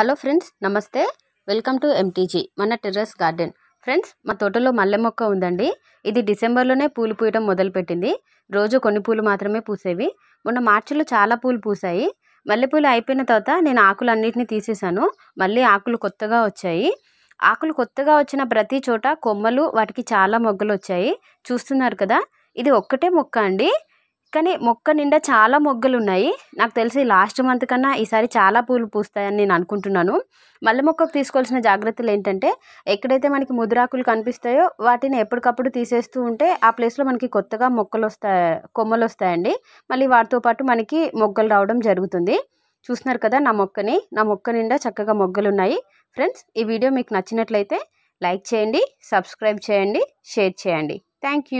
hello friends నమస్తే welcome to MTG మన terrace garden friends మా తోటలో మల్లె మొక్క ఉందండి ఇది డిసెంబర్లోనే పూలు పూయడం మొదలుపెట్టింది రోజు కొన్ని పూలు మాత్రమే పూసేవి మొన్న మార్చిలో చాలా పూలు పూసాయి మల్లెపూలు అయిపోయిన తర్వాత నేను ఆకులు అన్నింటినీ తీసేసాను మళ్ళీ ఆకులు కొత్తగా వచ్చాయి ఆకులు కొత్తగా వచ్చిన ప్రతి చోట కొమ్మలు వాటికి చాలా మొగ్గలు వచ్చాయి చూస్తున్నారు కదా ఇది ఒక్కటే మొక్క అండి కానీ మొక్క నిండా చాలా మొగ్గలు ఉన్నాయి నాకు తెలిసి లాస్ట్ మంత్ కన్నా ఈసారి చాలా పూలు పూస్తాయని నేను అనుకుంటున్నాను మల్లె మొక్కకు తీసుకోవాల్సిన జాగ్రత్తలు ఏంటంటే ఎక్కడైతే మనకి ముదురాకులు కనిపిస్తాయో వాటిని ఎప్పటికప్పుడు తీసేస్తూ ఉంటే ఆ ప్లేస్లో మనకి కొత్తగా మొక్కలు వస్తాయి కొమ్మలు వస్తాయండి మళ్ళీ వాటితో పాటు మనకి మొగ్గలు రావడం జరుగుతుంది చూస్తున్నారు కదా నా మొక్కని నా మొక్క నిండా చక్కగా మొగ్గలు ఉన్నాయి ఫ్రెండ్స్ ఈ వీడియో మీకు నచ్చినట్లయితే లైక్ చేయండి సబ్స్క్రైబ్ చేయండి షేర్ చేయండి థ్యాంక్